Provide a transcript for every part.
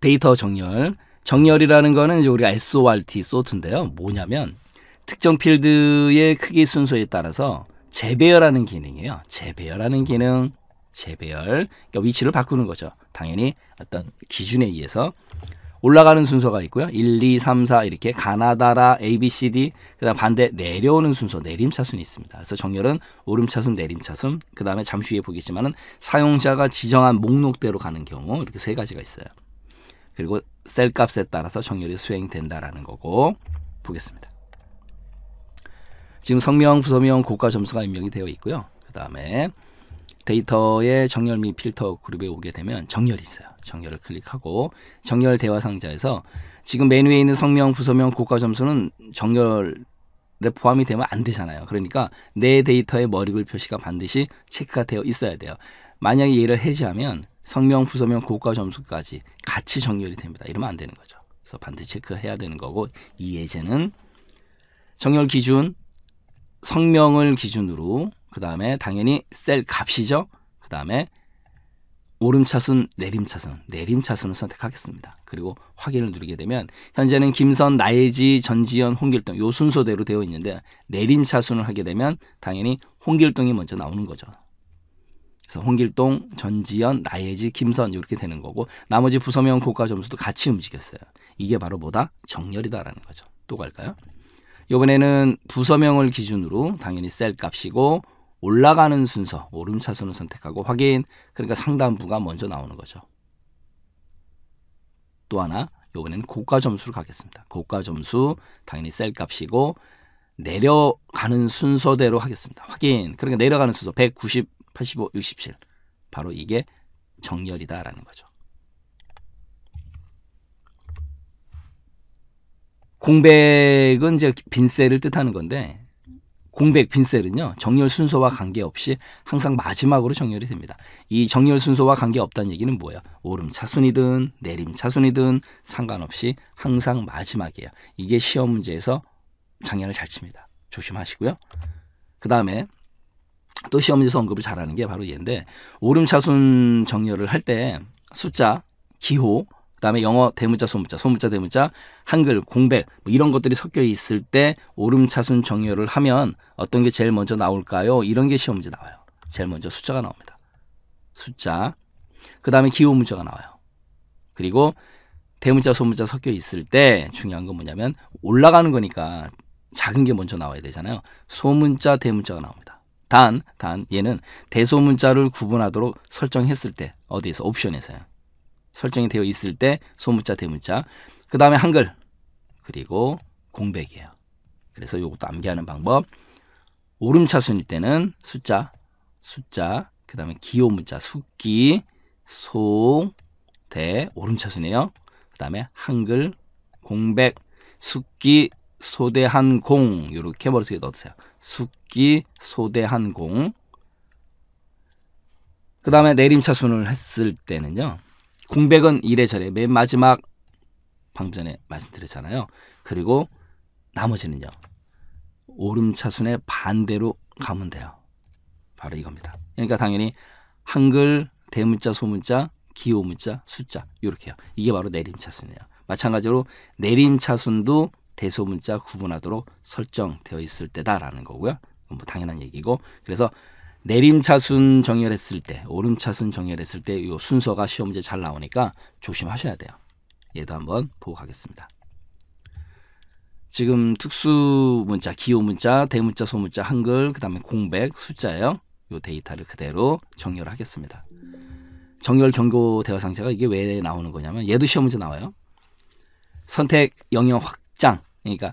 데이터 정렬. 정렬이라는 거는 이제 우리가 SORT 소트인데요. 뭐냐면 특정 필드의 크기 순서에 따라서 재배열하는 기능이에요. 재배열하는 기능, 재배열. 그러니까 위치를 바꾸는 거죠. 당연히 어떤 기준에 의해서 올라가는 순서가 있고요. 1, 2, 3, 4 이렇게 가나다라 A, B, C, D 그다음 반대 내려오는 순서 내림차순이 있습니다. 그래서 정렬은 오름차순, 내림차순 그다음에 잠시 후에 보겠지만은 사용자가 지정한 목록대로 가는 경우 이렇게 세 가지가 있어요. 그리고 셀 값에 따라서 정렬이 수행된다라는 거고 보겠습니다. 지금 성명, 부서명, 고가 점수가 입력이 되어 있고요. 그 다음에 데이터의 정렬 및 필터 그룹에 오게 되면 정렬이 있어요. 정렬을 클릭하고 정렬 대화 상자에서 지금 메뉴에 있는 성명, 부서명, 고가 점수는 정렬에 포함이 되면 안 되잖아요. 그러니까 내 데이터의 머리글 표시가 반드시 체크가 되어 있어야 돼요. 만약에 얘를 해지하면 성명, 부서명, 고가 점수까지 같이 정렬이 됩니다. 이러면 안 되는 거죠. 그래서 반드시 체크해야 되는 거고 이 예제는 정렬 기준 성명을 기준으로 그 다음에 당연히 셀 값이죠. 그 다음에 오름차순, 내림차순, 내림차순을 선택하겠습니다. 그리고 확인을 누르게 되면 현재는 김선, 나예지, 전지현, 홍길동 요 순서대로 되어 있는데 내림차순을 하게 되면 당연히 홍길동이 먼저 나오는 거죠. 그래서 홍길동, 전지현, 나예지, 김선 이렇게 되는 거고 나머지 부서명 고가 점수도 같이 움직였어요. 이게 바로 뭐다? 정렬이다라는 거죠. 또 갈까요? 이번에는 부서명을 기준으로 당연히 셀 값이고 올라가는 순서 오름차선을 선택하고 확인 그러니까 상단부가 먼저 나오는 거죠. 또 하나 이번에는 고가 점수로 가겠습니다. 고가 점수 당연히 셀 값이고 내려가는 순서대로 하겠습니다. 확인 그러니까 내려가는 순서 190 85, 67. 바로 이게 정렬이다라는 거죠. 공백은 이제 빈셀을 뜻하는 건데 공백 빈셀은요 정렬 순서와 관계없이 항상 마지막으로 정렬이 됩니다. 이 정렬 순서와 관계없다는 얘기는 뭐예요? 오름차순이든 내림차순이든 상관없이 항상 마지막이에요. 이게 시험 문제에서 장애를 잘 칩니다. 조심하시고요. 그 다음에 또 시험지에서 언급을 잘하는 게 바로 얘인데 오름차순 정렬을 할 때 숫자, 기호, 그다음에 영어 대문자 소문자 소문자 대문자 한글 공백 뭐 이런 것들이 섞여 있을 때 오름차순 정렬을 하면 어떤 게 제일 먼저 나올까요? 이런 게 시험지 나와요. 제일 먼저 숫자가 나옵니다. 숫자 그다음에 기호 문자가 나와요. 그리고 대문자 소문자 섞여 있을 때 중요한 건 뭐냐면 올라가는 거니까 작은 게 먼저 나와야 되잖아요. 소문자 대문자가 나옵니다. 단, 단, 얘는 대소문자를 구분하도록 설정했을 때, 어디에서? 옵션에서요. 설정이 되어 있을 때, 소문자, 대문자. 그 다음에 한글. 그리고 공백이에요. 그래서 이것도 암기하는 방법. 오름차순일 때는 숫자, 숫자, 그 다음에 기호문자, 숫기, 소, 대, 오름차순이에요. 그 다음에 한글, 공백, 숫기, 소대한 공. 이렇게 머릿속에 넣어두세요. 숙기, 소대한공. 그 다음에 내림차순을 했을 때는요. 공백은 이래저래 맨 마지막 방금 전에 말씀드렸잖아요. 그리고 나머지는요. 오름차순의 반대로 가면 돼요. 바로 이겁니다. 그러니까 당연히 한글, 대문자, 소문자, 기호문자, 숫자 이렇게요. 이게 바로 내림차순이에요. 마찬가지로 내림차순도 대소문자 구분하도록 설정되어 있을 때다라는 거고요. 뭐 당연한 얘기고 그래서 내림차순 정렬했을 때 오름차순 정렬했을 때 이 순서가 시험 문제 잘 나오니까 조심하셔야 돼요. 얘도 한번 보고 가겠습니다. 지금 특수 문자, 기호 문자, 대문자, 소문자, 한글, 그다음에 공백, 숫자예요. 요 데이터를 그대로 정렬하겠습니다. 정렬 경고 대화 상자가 이게 왜 나오는 거냐면 얘도 시험 문제 나와요. 선택 영역 확 그러니까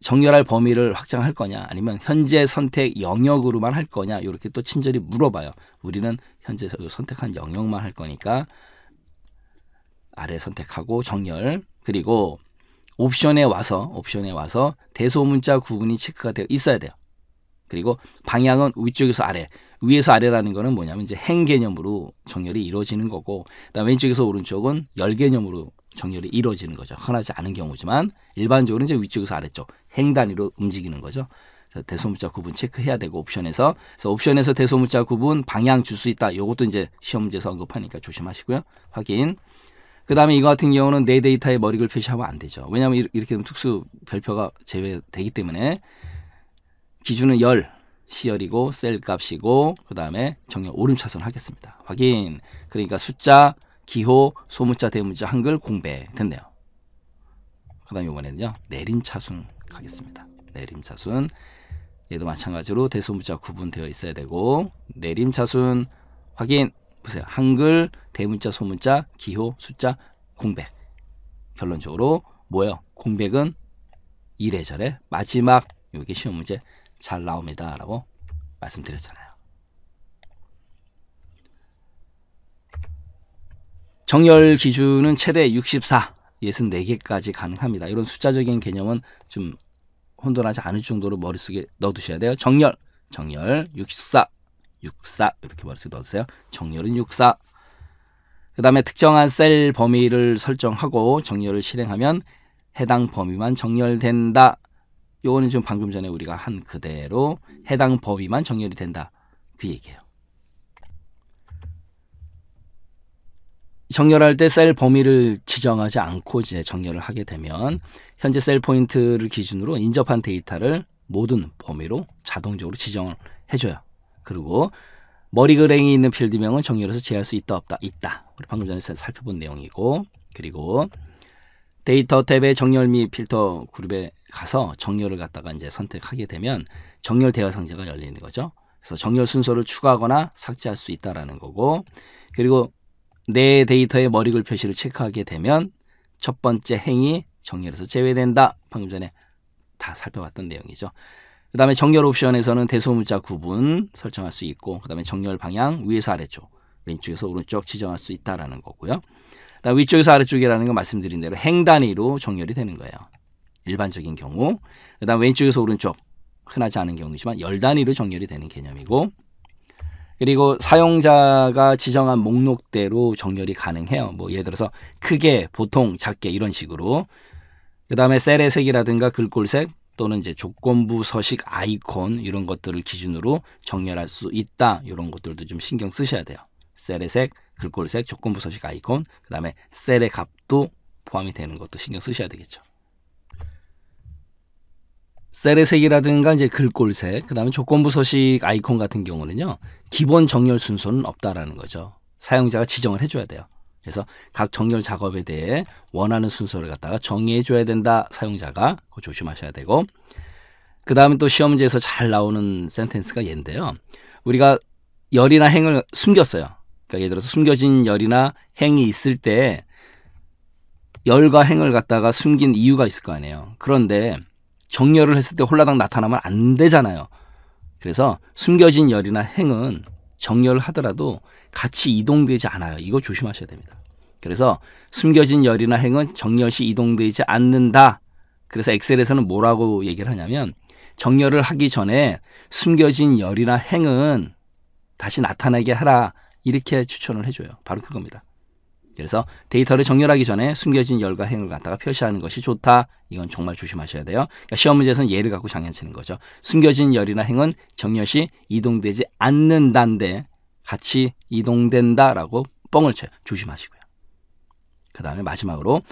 정렬할 범위를 확장할 거냐 아니면 현재 선택 영역으로만 할 거냐 이렇게 또 친절히 물어봐요. 우리는 현재 선택한 영역만 할 거니까 아래 선택하고 정렬 그리고 옵션에 와서 옵션에 와서 대소문자 구분이 체크가 되어 있어야 돼요. 그리고 방향은 위쪽에서 아래 위에서 아래라는 거는 뭐냐면 이제 행 개념으로 정렬이 이루어지는 거고 그다음 왼쪽에서 오른쪽은 열 개념으로 정렬이 이루어지는 거죠. 흔하지 않은 경우지만 일반적으로 이제 위쪽에서 아래쪽 행 단위로 움직이는 거죠. 대소문자 구분 체크해야 되고 옵션에서 그래서 옵션에서 대소문자 구분 방향 줄 수 있다. 요것도 이제 시험 문제에서 언급하니까 조심하시고요. 확인. 그다음에 이거 같은 경우는 내 데이터에 머리글 표시하면 안 되죠. 왜냐하면 이렇게 되면 특수 별표가 제외되기 때문에 기준은 열 시열이고 셀 값이고 그다음에 정렬 오름차선 하겠습니다. 확인. 그러니까 숫자 기호, 소문자, 대문자, 한글 공배 됐네요. 그 다음 이번에는요. 내림차순 가겠습니다. 내림차순 얘도 마찬가지로 대소문자 구분되어 있어야 되고 내림차순 확인 보세요. 한글, 대문자, 소문자, 기호, 숫자, 공백 결론적으로 뭐예요? 공백은 이래저래 마지막 여기 시험 문제 잘 나옵니다 라고 말씀드렸잖아요. 정렬 기준은 최대 64, 64개까지 가능합니다. 이런 숫자적인 개념은 좀 혼돈하지 않을 정도로 머릿속에 넣어두셔야 돼요. 정렬정렬 64, 64 이렇게 머릿속에 넣어두세요. 정렬은 64. 그 다음에 특정한 셀 범위를 설정하고 정렬을 실행하면 해당 범위만 정렬된다. 요거는 지금 방금 전에 우리가 한 그대로 해당 범위만 정렬이 된다. 그 얘기예요. 정렬할 때 셀 범위를 지정하지 않고 이제 정렬을 하게 되면 현재 셀 포인트를 기준으로 인접한 데이터를 모든 범위로 자동적으로 지정을 해줘요. 그리고 머리그랭이 있는 필드명은 정렬해서 제할 수 있다 없다 있다. 우리 방금 전에 살펴본 내용이고 그리고 데이터 탭의 정렬 및 필터 그룹에 가서 정렬을 갖다가 이제 선택하게 되면 정렬 대화 상자가 열리는 거죠. 그래서 정렬 순서를 추가하거나 삭제할 수 있다라는 거고 그리고 내 데이터의 머리글 표시를 체크하게 되면 첫 번째 행이 정렬에서 제외된다. 방금 전에 다 살펴봤던 내용이죠. 그 다음에 정렬 옵션에서는 대소문자 구분 설정할 수 있고 그 다음에 정렬 방향 위에서 아래쪽 왼쪽에서 오른쪽 지정할 수 있다라는 거고요. 그다음 위쪽에서 아래쪽이라는 건 말씀드린 대로 행 단위로 정렬이 되는 거예요. 일반적인 경우 그다음 왼쪽에서 오른쪽 흔하지 않은 경우이지만 열 단위로 정렬이 되는 개념이고 그리고 사용자가 지정한 목록대로 정렬이 가능해요. 뭐 예를 들어서 크게, 보통, 작게 이런 식으로. 그 다음에 셀의 색이라든가 글꼴색 또는 이제 조건부 서식 아이콘 이런 것들을 기준으로 정렬할 수 있다. 이런 것들도 좀 신경 쓰셔야 돼요. 셀의 색, 글꼴색, 조건부 서식 아이콘, 그 다음에 셀의 값도 포함이 되는 것도 신경 쓰셔야 되겠죠. 셀의 색이라든가 이제 글꼴색, 그 다음에 조건부 서식 아이콘 같은 경우는요. 기본 정렬 순서는 없다라는 거죠. 사용자가 지정을 해줘야 돼요. 그래서 각 정렬 작업에 대해 원하는 순서를 갖다가 정의해줘야 된다. 사용자가 그 조심하셔야 되고 그 다음에 또 시험 문제에서 잘 나오는 센텐스가 얘인데요. 우리가 열이나 행을 숨겼어요. 그러니까 예를 들어서 숨겨진 열이나 행이 있을 때 열과 행을 갖다가 숨긴 이유가 있을 거 아니에요. 그런데 정렬을 했을 때 홀라당 나타나면 안 되잖아요. 그래서 숨겨진 열이나 행은 정렬을 하더라도 같이 이동되지 않아요. 이거 조심하셔야 됩니다. 그래서 숨겨진 열이나 행은 정렬 시 이동되지 않는다. 그래서 엑셀에서는 뭐라고 얘기를 하냐면 정렬을 하기 전에 숨겨진 열이나 행은 다시 나타나게 하라. 이렇게 추천을 해줘요. 바로 그겁니다. 그래서 데이터를 정렬하기 전에 숨겨진 열과 행을 갖다가 표시하는 것이 좋다. 이건 정말 조심하셔야 돼요. 그러니까 시험 문제에서는 예를 갖고 장난치는 거죠. 숨겨진 열이나 행은 정렬 시 이동되지 않는단데 같이 이동된다라고 뻥을 쳐요. 조심하시고요. 그 다음에 마지막으로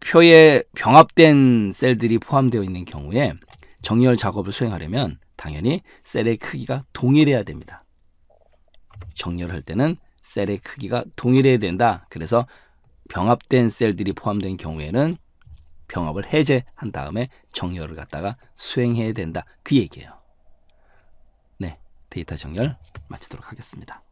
표에 병합된 셀들이 포함되어 있는 경우에 정렬 작업을 수행하려면 당연히 셀의 크기가 동일해야 됩니다. 정렬할 때는 셀의 크기가 동일해야 된다. 그래서 병합된 셀들이 포함된 경우에는 병합을 해제한 다음에 정렬을 갖다가 수행해야 된다. 그 얘기예요. 네, 데이터 정렬 마치도록 하겠습니다.